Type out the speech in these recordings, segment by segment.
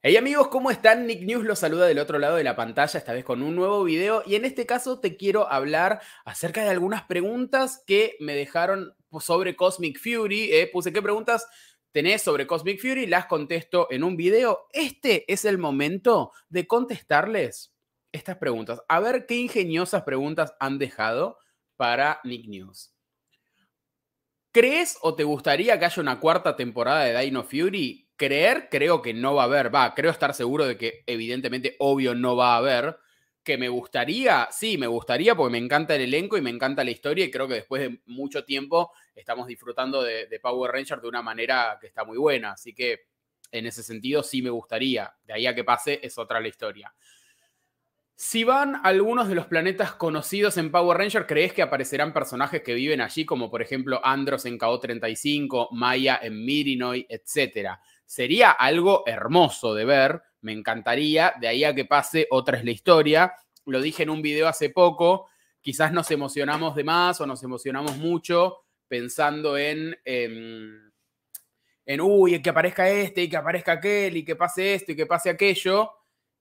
Hey amigos, ¿cómo están? Nick News los saluda del otro lado de la pantalla, esta vez con un nuevo video y en este caso te quiero hablar acerca de algunas preguntas que me dejaron pues, sobre Cosmic Fury. Eh, puse qué preguntas tenés sobre Cosmic Fury, las contesto en un video. Este es el momento de contestarles estas preguntas. A ver qué ingeniosas preguntas han dejado para Nick News. ¿Crees o te gustaría que haya una cuarta temporada de Dino Fury? creer, creo que no va a haber, va, creo estar seguro de que evidentemente, obvio, no va a haber, que me gustaría, sí, me gustaría porque me encanta el elenco y me encanta la historia y creo que después de mucho tiempo estamos disfrutando de, Power Rangers de una manera que está muy buena, así que en ese sentido sí me gustaría, de ahí a que pase es otra la historia. Si van algunos de los planetas conocidos en Power Ranger, ¿crees que aparecerán personajes que viven allí, como por ejemplo Andros en KO-35, Maya en Mirinoi, etcétera? sería algo hermoso de ver, me encantaría, de ahí a que pase otra es la historia, lo dije en un video hace poco, quizás nos emocionamos de más o nos emocionamos mucho pensando en... en em, en, uy, que aparezca este y que aparezca aquel y que pase esto y que pase aquello.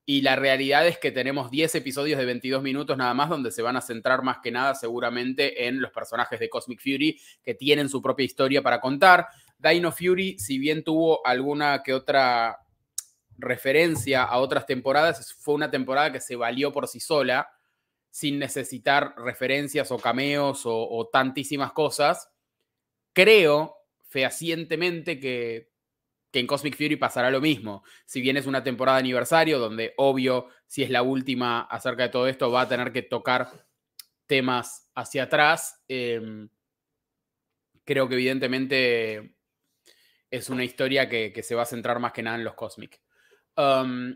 Y la realidad es que tenemos 10 episodios de 22 minutos nada más donde se van a centrar más que nada seguramente en los personajes de Cosmic Fury que tienen su propia historia para contar. Dino Fury, si bien tuvo alguna que otra referencia a otras temporadas, fue una temporada que se valió por sí sola, sin necesitar referencias o cameos o, tantísimas cosas. Creo fehacientemente que, en Cosmic Fury pasará lo mismo. Si bien es una temporada de aniversario, donde obvio, si es la última acerca de todo esto, va a tener que tocar temas hacia atrás. Eh, creo que evidentemente es una historia que, se va a centrar más que nada en los Cosmic. Um,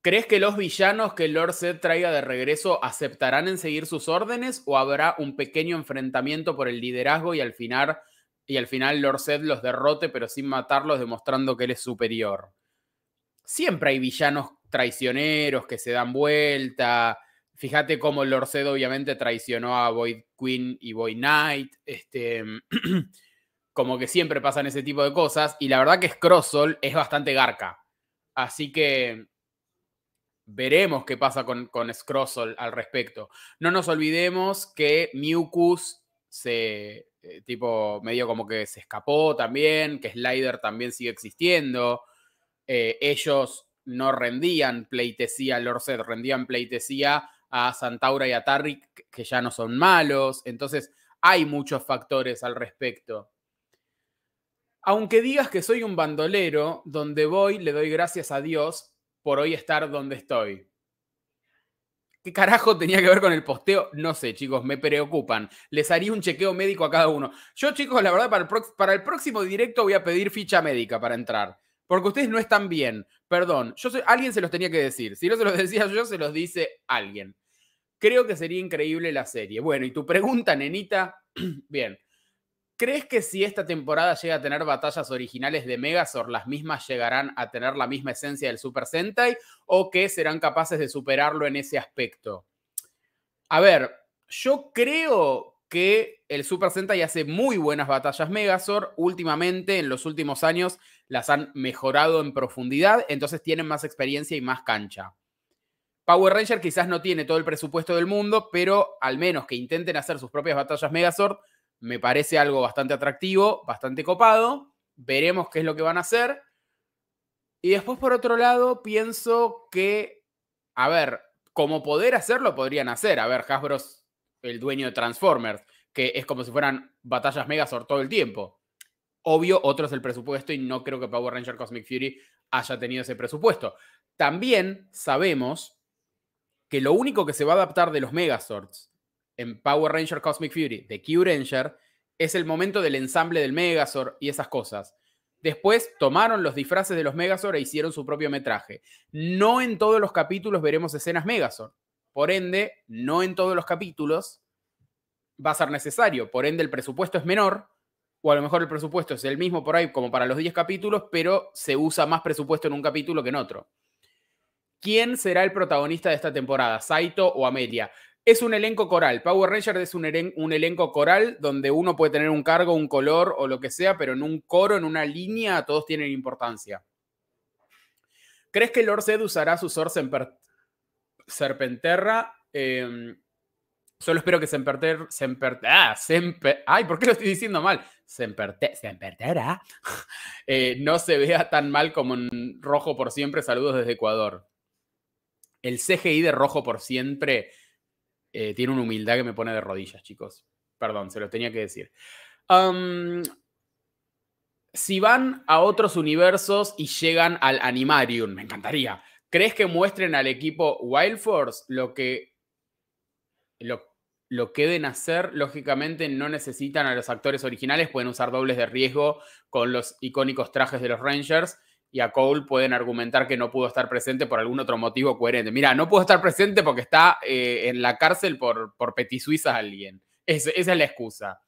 ¿Crees que los villanos que Lord Zed traiga de regreso aceptarán en seguir sus órdenes o habrá un pequeño enfrentamiento por el liderazgo y al final, y al final Lord Zed los derrote pero sin matarlos demostrando que él es superior? Siempre hay villanos traicioneros que se dan vuelta. Fíjate cómo Lord Zed obviamente traicionó a Void Queen y Void Knight. Este, como que siempre pasan ese tipo de cosas. Y la verdad que Scrossol es bastante garca. Así que veremos qué pasa con, con al respecto. No nos olvidemos que Mucus se, eh, tipo, medio como que se escapó también, que Slider también sigue existiendo. Eh, ellos no rendían pleitesía al Lorset, rendían pleitesía a Santaura y a que ya no son malos. Entonces, hay muchos factores al respecto aunque digas que soy un bandolero, donde voy le doy gracias a Dios por hoy estar donde estoy. ¿Qué carajo tenía que ver con el posteo? No sé, chicos, me preocupan. Les haría un chequeo médico a cada uno. Yo, chicos, la verdad, para el, próximo directo voy a pedir ficha médica para entrar. Porque ustedes no están bien. Perdón, yo soy, alguien se los tenía que decir. Si no se los decía yo, se los dice alguien. Creo que sería increíble la serie. Bueno, y tu pregunta, nenita. bien. ¿Crees que si esta temporada llega a tener batallas originales de Megazord, las mismas llegarán a tener la misma esencia del Super Sentai o que serán capaces de superarlo en ese aspecto? A ver, yo creo que el Super Sentai hace muy buenas batallas Megazord. Últimamente, en los últimos años, las han mejorado en profundidad, entonces tienen más experiencia y más cancha. Power Ranger quizás no tiene todo el presupuesto del mundo, pero al menos que intenten hacer sus propias batallas Megazord, me parece algo bastante atractivo, bastante copado. Veremos qué es lo que van a hacer. Y después, por otro lado, pienso que, a ver, como poder hacerlo, podrían hacer. A ver, Hasbro es el dueño de Transformers, que es como si fueran batallas Megazord todo el tiempo. Obvio, otro es el presupuesto y no creo que Power Ranger Cosmic Fury haya tenido ese presupuesto. También sabemos que lo único que se va a adaptar de los Megazords en Power Ranger Cosmic Fury de Q-Ranger es el momento del ensamble del Megazord y esas cosas. Después tomaron los disfraces de los Megazord e hicieron su propio metraje. No en todos los capítulos veremos escenas Megazord. Por ende, no en todos los capítulos va a ser necesario. Por ende, el presupuesto es menor, o a lo mejor el presupuesto es el mismo por ahí como para los 10 capítulos, pero se usa más presupuesto en un capítulo que en otro. ¿Quién será el protagonista de esta temporada? ¿Saito o Amelia? es un elenco coral. Power Rangers es un, elenco coral donde uno puede tener un cargo, un color o lo que sea, pero en un coro, en una línea, todos tienen importancia. ¿Crees que Lord Zed usará su Sor Serpenterra? Em, solo espero que se ah, ay, ¿por qué lo estoy diciendo mal? Semperte, eh, no se vea tan mal como en Rojo por Siempre. Saludos desde Ecuador. El CGI de Rojo por Siempre eh, tiene una humildad que me pone de rodillas, chicos. Perdón, se lo tenía que decir. si van a otros universos y llegan al Animarium, me encantaría. ¿Crees que muestren al equipo Wild Force lo que, lo, lo que deben hacer? Lógicamente no necesitan a los actores originales, pueden usar dobles de riesgo con los icónicos trajes de los Rangers y a Cole pueden argumentar que no pudo estar presente por algún otro motivo coherente. Mira, no pudo estar presente porque está eh, en la cárcel por, por Petit alguien. esa es la excusa.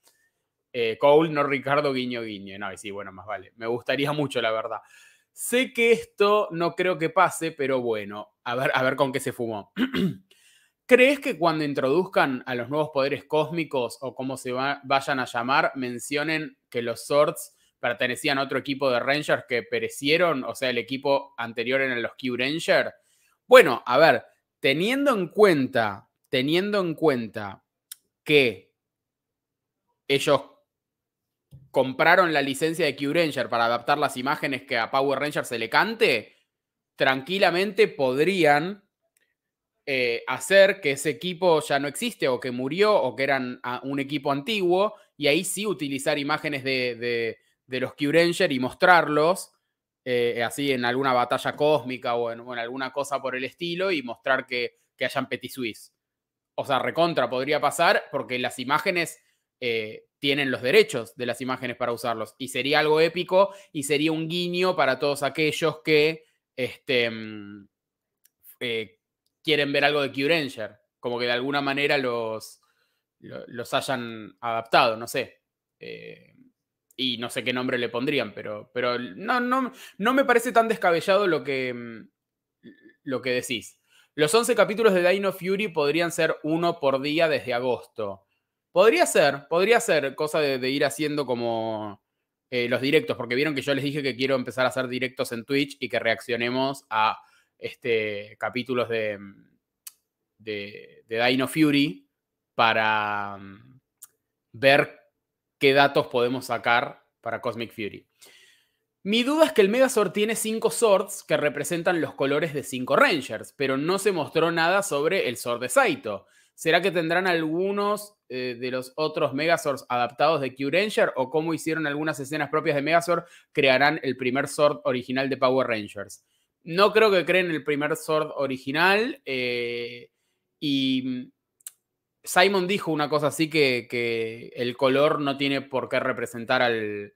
Eh, Cole, no Ricardo, guiño, guiño. No, y sí, bueno, más vale. Me gustaría mucho, la verdad. Sé que esto no creo que pase, pero bueno, a ver, a ver con qué se fumó. ¿Crees que cuando introduzcan a los nuevos poderes cósmicos o como se vayan a llamar, mencionen que los Swords pertenecían a otro equipo de Rangers que perecieron, o sea, el equipo anterior eran los Q Rangers. Bueno, a ver, teniendo en cuenta, teniendo en cuenta que ellos compraron la licencia de Q Ranger para adaptar las imágenes que a Power Ranger se le cante, tranquilamente podrían eh, hacer que ese equipo ya no existe o que murió o que eran ah, un equipo antiguo y ahí sí utilizar imágenes de, de los Q-Ranger y mostrarlos, eh, así en alguna batalla cósmica o en, alguna cosa por el estilo, y mostrar que, hayan Petit Suisse. O sea, recontra podría pasar porque las imágenes eh, tienen los derechos de las imágenes para usarlos. Y sería algo épico y sería un guiño para todos aquellos que este, mm, eh, quieren ver algo de Q-Ranger. Como que de alguna manera los, los hayan adaptado, no sé y no sé qué nombre le pondrían, pero, pero no, no, no me parece tan descabellado lo que, mm, lo que decís. Los 11 capítulos de Dino Fury podrían ser uno por día desde agosto. Podría ser, podría ser cosa de, ir haciendo como eh, los directos, porque vieron que yo les dije que quiero empezar a hacer directos en Twitch y que reaccionemos a este, capítulos de, mm, de, de Dino Fury para mm, ver qué datos podemos sacar para Cosmic Fury. Mi duda es que el Megazord tiene cinco swords que representan los colores de cinco Rangers, pero no se mostró nada sobre el Sword de Saito. ¿Será que tendrán algunos eh, de los otros Megazords adaptados de Q-Ranger o como hicieron algunas escenas propias de Megazord, crearán el primer Sword original de Power Rangers? No creo que creen el primer Sword original eh, y Simon dijo una cosa así que, el color no tiene por qué representar al,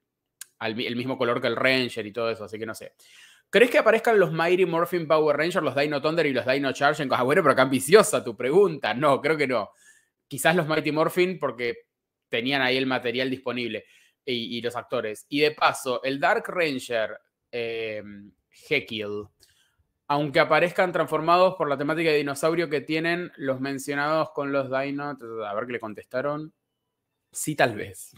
el mismo color que el Ranger y todo eso, así que no sé. ¿Crees que aparezcan los Mighty Morphin Power Rangers, los Dino Thunder y los Dino Charge? Ah, bueno, pero acá ambiciosa tu pregunta. No, creo que no. Quizás los Mighty Morphin porque tenían ahí el material disponible y, los actores. Y de paso, el Dark Ranger eh, Hekiel, aunque aparezcan transformados por la temática de dinosaurio que tienen los mencionados con los Dino. A ver qué le contestaron. Sí, tal vez.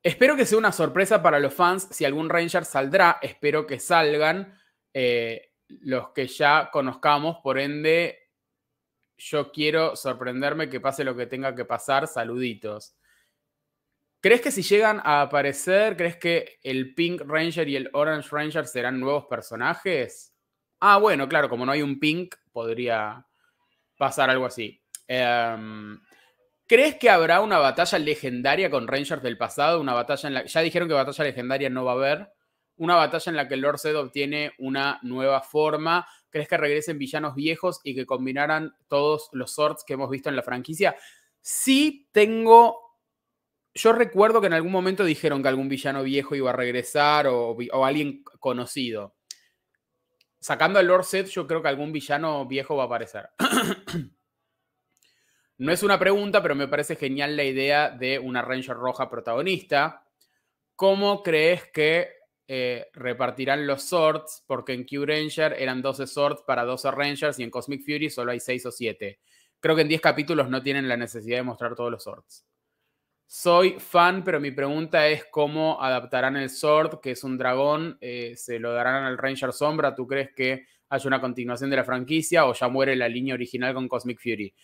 Espero que sea una sorpresa para los fans si algún Ranger saldrá. Espero que salgan eh, los que ya conozcamos. Por ende, yo quiero sorprenderme que pase lo que tenga que pasar. Saluditos. ¿Crees que si llegan a aparecer, crees que el Pink Ranger y el Orange Ranger serán nuevos personajes? Ah, bueno, claro, como no hay un Pink, podría pasar algo así. Em, ¿Crees que habrá una batalla legendaria con Rangers del pasado? Una batalla en la. Ya dijeron que batalla legendaria no va a haber. Una batalla en la que Lord Zedd obtiene una nueva forma. ¿Crees que regresen villanos viejos y que combinaran todos los sorts que hemos visto en la franquicia? Sí, tengo yo recuerdo que en algún momento dijeron que algún villano viejo iba a regresar o, alguien conocido. Sacando al Lord Set, yo creo que algún villano viejo va a aparecer. no es una pregunta, pero me parece genial la idea de una Ranger roja protagonista. ¿Cómo crees que eh, repartirán los sorts? Porque en Q-Ranger eran 12 sorts para 12 Rangers y en Cosmic Fury solo hay 6 o 7. Creo que en 10 capítulos no tienen la necesidad de mostrar todos los sorts. Soy fan, pero mi pregunta es cómo adaptarán el Sword, que es un dragón, eh, se lo darán al Ranger Sombra. ¿Tú crees que hay una continuación de la franquicia o ya muere la línea original con Cosmic Fury?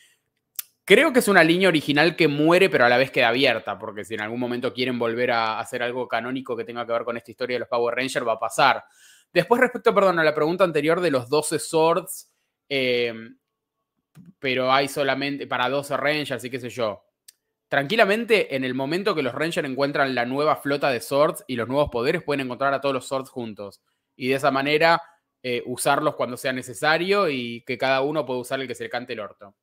Creo que es una línea original que muere, pero a la vez queda abierta, porque si en algún momento quieren volver a hacer algo canónico que tenga que ver con esta historia de los Power Rangers, va a pasar. Después, respecto, perdón, a la pregunta anterior de los 12 Swords, eh, pero hay solamente para 12 Rangers y qué sé yo Tranquilamente, en el momento que los Rangers encuentran la nueva flota de Swords y los nuevos poderes, pueden encontrar a todos los Swords juntos. Y de esa manera, eh, usarlos cuando sea necesario y que cada uno pueda usar el que se le cante el orto.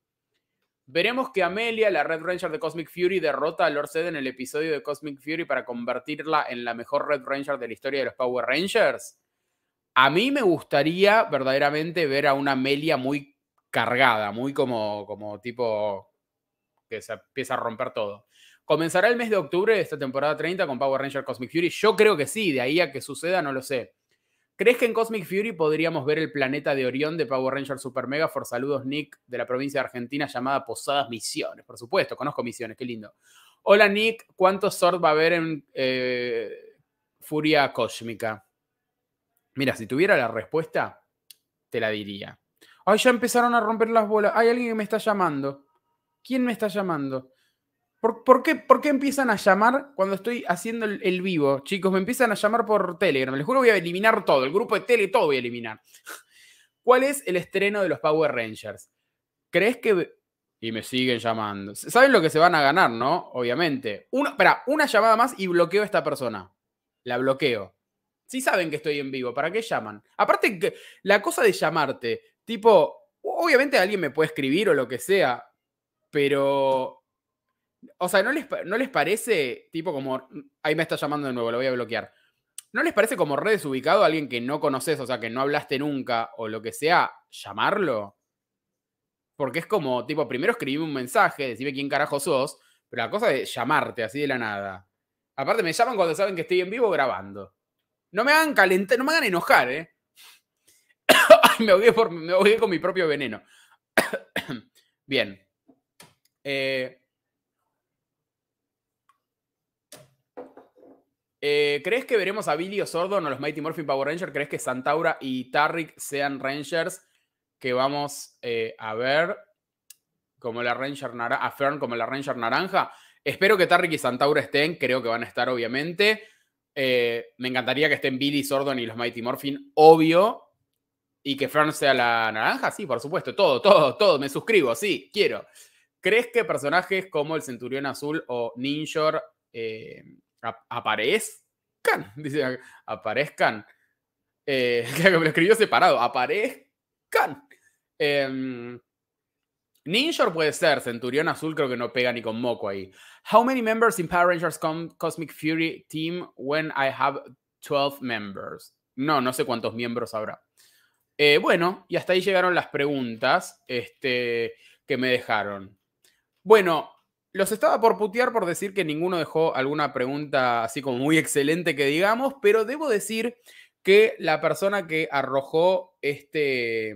Veremos que Amelia, la Red Ranger de Cosmic Fury, derrota a Lord sed en el episodio de Cosmic Fury para convertirla en la mejor Red Ranger de la historia de los Power Rangers. A mí me gustaría verdaderamente ver a una Amelia muy cargada, muy como, como tipo que se empieza a romper todo. ¿Comenzará el mes de octubre de esta temporada 30 con Power Ranger Cosmic Fury? Yo creo que sí, de ahí a que suceda no lo sé. ¿Crees que en Cosmic Fury podríamos ver el planeta de Orión de Power Ranger Super Mega? For saludos, Nick, de la provincia de Argentina llamada Posadas Misiones. Por supuesto, conozco Misiones, qué lindo. Hola, Nick, ¿Cuánto sort va a haber en eh, Furia Cósmica? Mira, si tuviera la respuesta, te la diría. Ay, ya empezaron a romper las bolas. Hay alguien que me está llamando. ¿Quién me está llamando? ¿Por, qué, ¿Por, empiezan a llamar cuando estoy haciendo el, vivo? Chicos, me empiezan a llamar por Telegram. Les juro voy a eliminar todo. El grupo de Tele, todo voy a eliminar. ¿Cuál es el estreno de los Power Rangers? ¿Crees que.? Y me siguen llamando. ¿Saben lo que se van a ganar, no? Obviamente. Una, espera, una llamada más y bloqueo a esta persona. La bloqueo. Sí saben que estoy en vivo. ¿Para qué llaman? Aparte, la cosa de llamarte, tipo, obviamente alguien me puede escribir o lo que sea pero, o sea, ¿no les, ¿no les parece, tipo como, ahí me está llamando de nuevo, lo voy a bloquear? ¿No les parece como redes ubicado a alguien que no conoces, o sea, que no hablaste nunca o lo que sea, llamarlo? Porque es como, tipo, primero escribime un mensaje, decime quién carajo sos, pero la cosa de llamarte así de la nada. Aparte, me llaman cuando saben que estoy en vivo grabando. No me hagan calentar, no me hagan enojar, ¿eh? me ahogué, con mi propio veneno. Bien. Eh, eh, ¿Crees que veremos a Billy Sordo o los Mighty Morphin Power Rangers? ¿Crees que Santaura y Tarrick sean Rangers que vamos eh, a ver como la Ranger a Fern como la Ranger naranja? Espero que Tarrick y Santaura estén, creo que van a estar obviamente. me encantaría que estén Billy Sordon y los Mighty Morphin, obvio. Y que Fern sea la naranja, sí, por supuesto, todo, todo, todo, me suscribo, sí, quiero. ¿Crees que personajes como el Centurión Azul o Ninjor eh, aparezcan? Dice, aparezcan. que eh, me lo escribió separado, aparezcan. Eh, Ninjor puede ser, Centurión Azul creo que no pega ni con moco ahí. How many members in Power Rangers Cosmic Fury team when I have 12 members? No, no sé cuántos miembros habrá. Eh, bueno, y hasta ahí llegaron las preguntas este, que me dejaron. Bueno, los estaba por putear por decir que ninguno dejó alguna pregunta así como muy excelente que digamos, pero debo decir que la persona que arrojó este,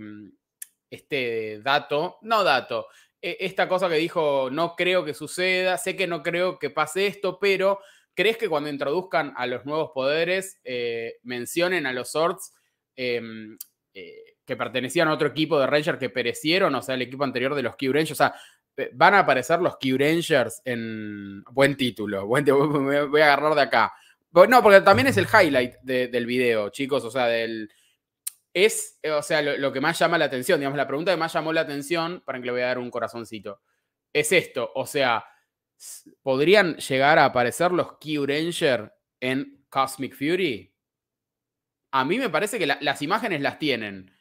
este dato, no dato, e, esta cosa que dijo, no creo que suceda, sé que no creo que pase esto, pero ¿crees que cuando introduzcan a los nuevos poderes eh, mencionen a los Swords em, eh, que pertenecían a otro equipo de Ranger que perecieron, o sea, el equipo anterior de los Q Rangers? O sea, eh, van a aparecer los Q Rangers en. Buen título, voy a agarrar de acá. Pues, no, porque también es el highlight del video, chicos, o sea, del. Es, eh, o sea, lo, que más llama la atención, digamos, la pregunta que más llamó la atención, para que le voy a dar un corazoncito, es esto, o sea, ¿podrían llegar a aparecer los Q Ranger en Cosmic Fury? A mí me parece que las imágenes las tienen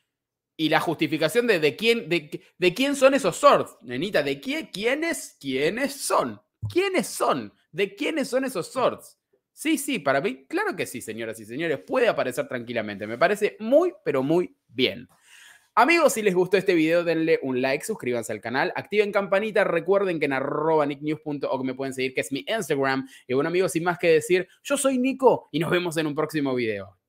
y la justificación de, de, quién, de, de quién son esos sorts, nenita, de quién, quiénes, quiénes son, quiénes son, de quiénes son esos sorts? Sí, sí, para mí, claro que sí, señoras y señores, puede aparecer tranquilamente. Me parece muy, pero muy bien. Amigos, si les gustó este video, denle un like, suscríbanse al canal, activen campanita, recuerden que en arroba nicknews.org me pueden seguir, que es mi Instagram. Y bueno, amigos, sin más que decir, yo soy Nico y nos vemos en un próximo video.